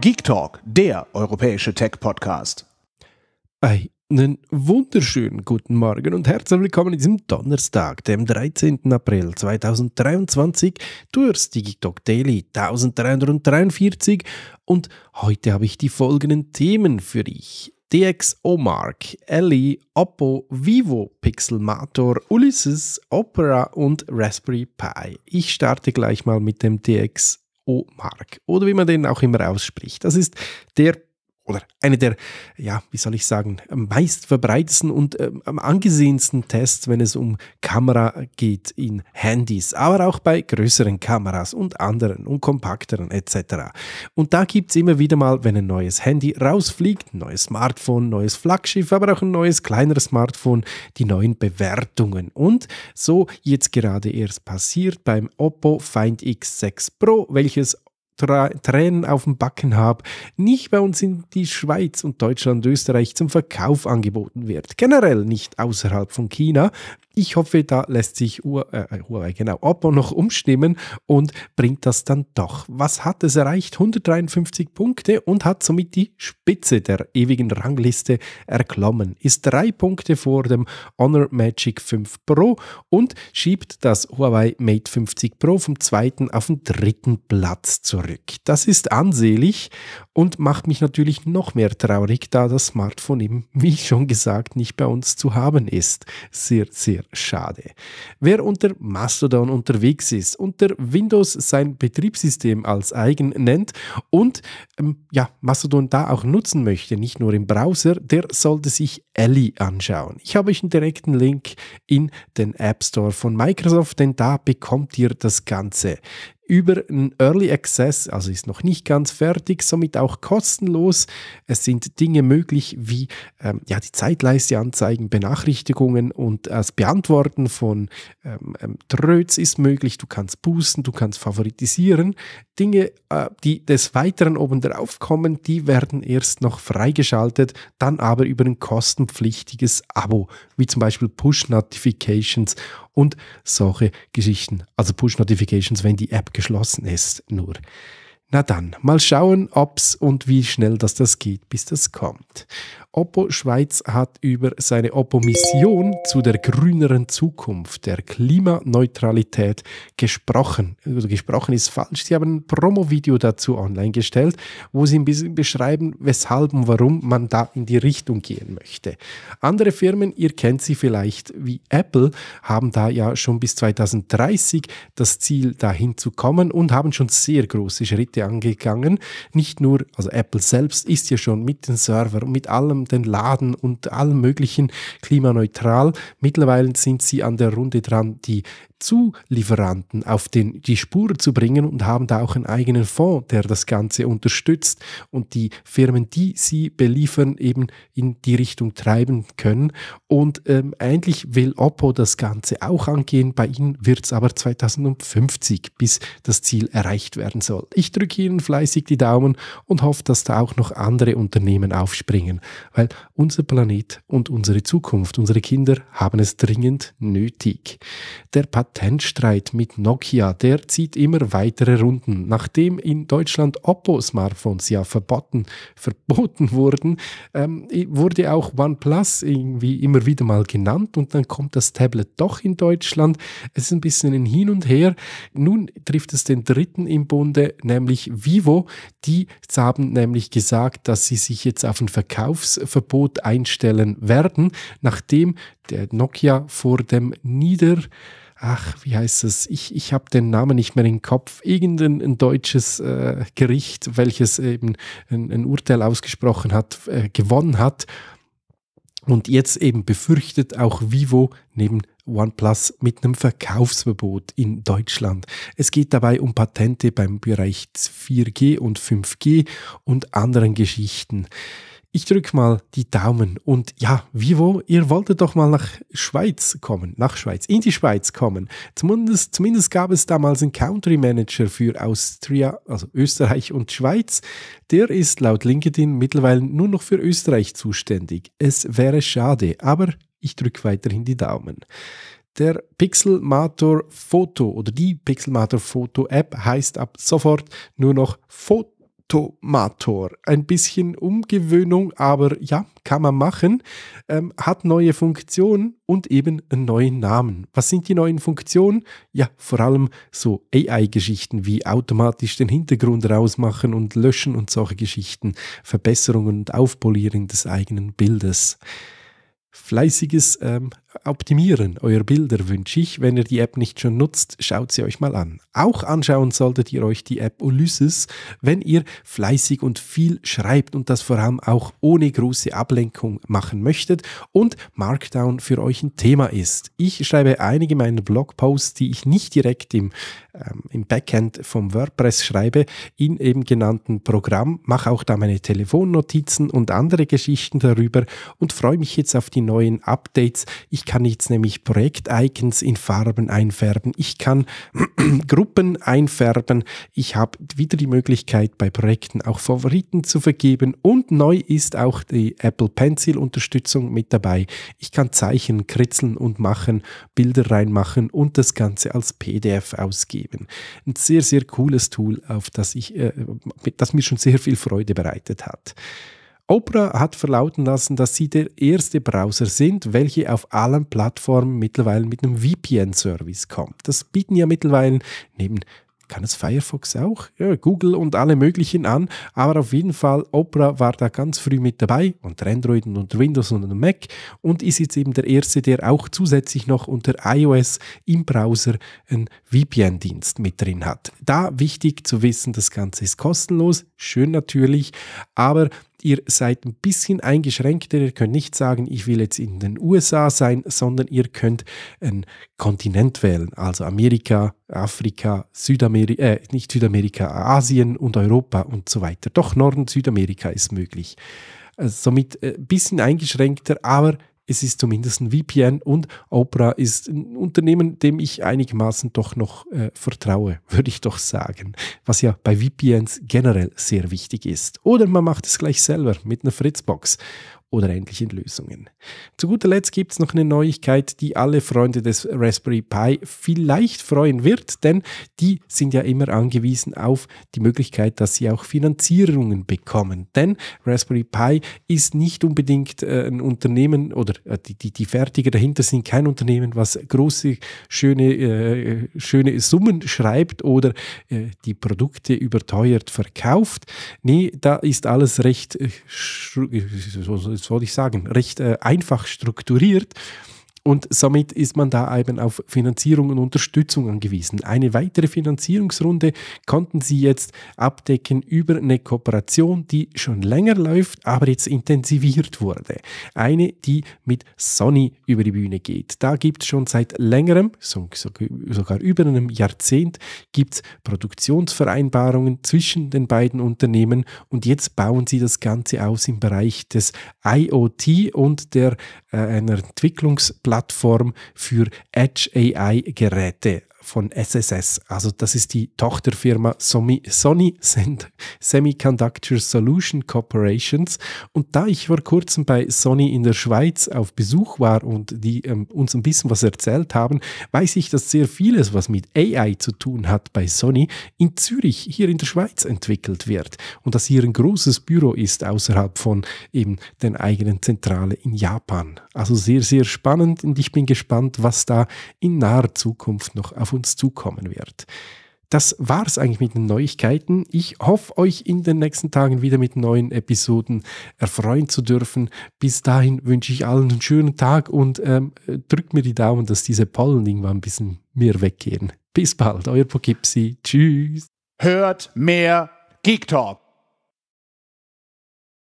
Geek Talk, der europäische Tech-Podcast. Einen wunderschönen guten Morgen und herzlich willkommen in diesem Donnerstag, dem 13. April 2023, durch die Geek Talk Daily 1343. Und heute habe ich die folgenden Themen für dich. DxO Mark, Ellie, Oppo, Vivo, Pixelmator, Ulysses, Opera und Raspberry Pi. Ich starte gleich mal mit dem DxO O-Mark oder wie man den auch immer ausspricht. Das ist der oder eine der, ja, wie soll ich sagen, meist verbreitetsten und ähm, am angesehensten Tests, wenn es um Kamera geht in Handys, aber auch bei größeren Kameras und anderen und kompakteren etc. Und da gibt es immer wieder mal, wenn ein neues Handy rausfliegt, ein neues Smartphone, neues Flaggschiff, aber auch ein neues kleineres Smartphone, die neuen Bewertungen. Und so jetzt gerade erst passiert beim Oppo Find X6 Pro, welches Tränen auf dem Backen habe, nicht bei uns in die Schweiz und Deutschland, und Österreich zum Verkauf angeboten wird. Generell nicht außerhalb von China, ich hoffe, da lässt sich Ur, äh, äh genau, Oppo noch umstimmen und bringt das dann doch. Was hat es erreicht? 153 Punkte und hat somit die Spitze der ewigen Rangliste erklommen. Ist drei Punkte vor dem Honor Magic 5 Pro und schiebt das Huawei Mate 50 Pro vom zweiten auf den dritten Platz zurück. Das ist ansehlich und macht mich natürlich noch mehr traurig, da das Smartphone eben, wie schon gesagt, nicht bei uns zu haben ist. Sehr, sehr schade. Wer unter Mastodon unterwegs ist, unter Windows sein Betriebssystem als eigen nennt und ähm, ja, Mastodon da auch nutzen möchte, nicht nur im Browser, der sollte sich Ellie anschauen. Ich habe euch einen direkten Link in den App Store von Microsoft, denn da bekommt ihr das Ganze über einen Early Access, also ist noch nicht ganz fertig, somit auch kostenlos. Es sind Dinge möglich wie ähm, ja, die Zeitleiste anzeigen, Benachrichtigungen und das Beantworten von ähm, ähm Tröts ist möglich. Du kannst boosten, du kannst favoritisieren. Dinge, äh, die des Weiteren oben drauf kommen, die werden erst noch freigeschaltet, dann aber über ein kostenpflichtiges Abo, wie zum Beispiel Push Notifications und solche Geschichten. Also Push Notifications, wenn die App geschlossen ist, nur. Na dann, mal schauen, ob's und wie schnell das, das geht, bis das kommt. Oppo Schweiz hat über seine Oppo-Mission zu der grüneren Zukunft, der Klimaneutralität gesprochen. Also gesprochen ist falsch. Sie haben ein Promo-Video dazu online gestellt, wo sie ein bisschen beschreiben, weshalb und warum man da in die Richtung gehen möchte. Andere Firmen, ihr kennt sie vielleicht wie Apple, haben da ja schon bis 2030 das Ziel, dahin zu kommen und haben schon sehr große Schritte angegangen. Nicht nur, also Apple selbst ist ja schon mit den Servern und mit allem den Laden und allem möglichen klimaneutral. Mittlerweile sind sie an der Runde dran, die Zulieferanten auf den, die Spur zu bringen und haben da auch einen eigenen Fonds, der das Ganze unterstützt und die Firmen, die sie beliefern, eben in die Richtung treiben können. Und ähm, eigentlich will Oppo das Ganze auch angehen. Bei ihnen wird es aber 2050, bis das Ziel erreicht werden soll. Ich drücke Ihnen fleißig die Daumen und hoffe, dass da auch noch andere Unternehmen aufspringen, weil unser Planet und unsere Zukunft, unsere Kinder haben es dringend nötig. Der Pat Patentstreit mit Nokia, der zieht immer weitere Runden. Nachdem in Deutschland Oppo-Smartphones ja verboten, verboten wurden, ähm, wurde auch OnePlus irgendwie immer wieder mal genannt und dann kommt das Tablet doch in Deutschland. Es ist ein bisschen ein Hin und Her. Nun trifft es den dritten im Bunde, nämlich Vivo. Die haben nämlich gesagt, dass sie sich jetzt auf ein Verkaufsverbot einstellen werden, nachdem der Nokia vor dem Nieder ach, wie heißt es? Ich, ich habe den Namen nicht mehr im Kopf. Irgendein ein deutsches äh, Gericht, welches eben ein, ein Urteil ausgesprochen hat, äh, gewonnen hat. Und jetzt eben befürchtet auch Vivo neben OnePlus mit einem Verkaufsverbot in Deutschland. Es geht dabei um Patente beim Bereich 4G und 5G und anderen Geschichten. Ich drücke mal die Daumen und ja, Vivo, ihr wolltet doch mal nach Schweiz kommen, nach Schweiz, in die Schweiz kommen. Zumindest, zumindest gab es damals einen Country Manager für Austria, also Österreich und Schweiz. Der ist laut LinkedIn mittlerweile nur noch für Österreich zuständig. Es wäre schade, aber ich drücke weiterhin die Daumen. Der Pixelmator Foto oder die Pixelmator Foto App heißt ab sofort nur noch Foto. Automator. Ein bisschen Umgewöhnung, aber ja, kann man machen. Ähm, hat neue Funktionen und eben einen neuen Namen. Was sind die neuen Funktionen? Ja, vor allem so AI-Geschichten wie automatisch den Hintergrund rausmachen und löschen und solche Geschichten, Verbesserungen und Aufpolieren des eigenen Bildes. Fleißiges ähm, optimieren. Euer Bilder wünsche ich. Wenn ihr die App nicht schon nutzt, schaut sie euch mal an. Auch anschauen solltet ihr euch die App Ulysses, wenn ihr fleißig und viel schreibt und das vor allem auch ohne große Ablenkung machen möchtet und Markdown für euch ein Thema ist. Ich schreibe einige meiner Blogposts, die ich nicht direkt im, ähm, im Backend vom WordPress schreibe, in eben genannten Programm, mache auch da meine Telefonnotizen und andere Geschichten darüber und freue mich jetzt auf die neuen Updates. Ich ich kann jetzt nämlich Projekt-Icons in Farben einfärben. Ich kann Gruppen einfärben. Ich habe wieder die Möglichkeit, bei Projekten auch Favoriten zu vergeben. Und neu ist auch die Apple Pencil-Unterstützung mit dabei. Ich kann Zeichen kritzeln und machen, Bilder reinmachen und das Ganze als PDF ausgeben. Ein sehr, sehr cooles Tool, auf das, ich, äh, das mir schon sehr viel Freude bereitet hat. Opera hat verlauten lassen, dass sie der erste Browser sind, welche auf allen Plattformen mittlerweile mit einem VPN-Service kommt. Das bieten ja mittlerweile neben kann es Firefox auch, ja, Google und alle möglichen an, aber auf jeden Fall Opera war da ganz früh mit dabei unter Android und unter Windows und unter Mac und ist jetzt eben der erste, der auch zusätzlich noch unter iOS im Browser einen VPN-Dienst mit drin hat. Da wichtig zu wissen, das Ganze ist kostenlos, schön natürlich, aber ihr seid ein bisschen eingeschränkter. Ihr könnt nicht sagen, ich will jetzt in den USA sein, sondern ihr könnt einen Kontinent wählen. Also Amerika, Afrika, Südamerika, äh, nicht Südamerika, Asien und Europa und so weiter. Doch Norden Südamerika ist möglich. Äh, somit ein äh, bisschen eingeschränkter, aber es ist zumindest ein VPN und Opera ist ein Unternehmen, dem ich einigermaßen doch noch äh, vertraue, würde ich doch sagen. Was ja bei VPNs generell sehr wichtig ist. Oder man macht es gleich selber mit einer Fritzbox oder ähnlichen Lösungen. Zu guter Letzt gibt es noch eine Neuigkeit, die alle Freunde des Raspberry Pi vielleicht freuen wird, denn die sind ja immer angewiesen auf die Möglichkeit, dass sie auch Finanzierungen bekommen. Denn Raspberry Pi ist nicht unbedingt äh, ein Unternehmen oder äh, die, die, die Fertiger dahinter sind kein Unternehmen, was große, schöne, äh, schöne Summen schreibt oder äh, die Produkte überteuert verkauft. Nee, da ist alles recht äh, soll ich sagen, recht äh, einfach strukturiert. Und somit ist man da eben auf Finanzierung und Unterstützung angewiesen. Eine weitere Finanzierungsrunde konnten sie jetzt abdecken über eine Kooperation, die schon länger läuft, aber jetzt intensiviert wurde. Eine, die mit Sony über die Bühne geht. Da gibt es schon seit längerem, sogar über einem Jahrzehnt, gibt Produktionsvereinbarungen zwischen den beiden Unternehmen und jetzt bauen sie das Ganze aus im Bereich des IoT und der äh, einer Entwicklungsplattform Plattform für Edge AI Geräte von SSS. Also das ist die Tochterfirma Sony Semiconductor Solution Corporations. Und da ich vor kurzem bei Sony in der Schweiz auf Besuch war und die ähm, uns ein bisschen was erzählt haben, weiß ich, dass sehr vieles, was mit AI zu tun hat bei Sony, in Zürich hier in der Schweiz entwickelt wird. Und dass hier ein großes Büro ist außerhalb von eben den eigenen Zentrale in Japan. Also sehr, sehr spannend und ich bin gespannt, was da in naher Zukunft noch auf uns zukommen wird. Das war es eigentlich mit den Neuigkeiten. Ich hoffe, euch in den nächsten Tagen wieder mit neuen Episoden erfreuen zu dürfen. Bis dahin wünsche ich allen einen schönen Tag und ähm, drückt mir die Daumen, dass diese Pollen irgendwann ein bisschen mehr weggehen. Bis bald, euer Poughkeepsie. Tschüss. Hört mehr Geek Talk.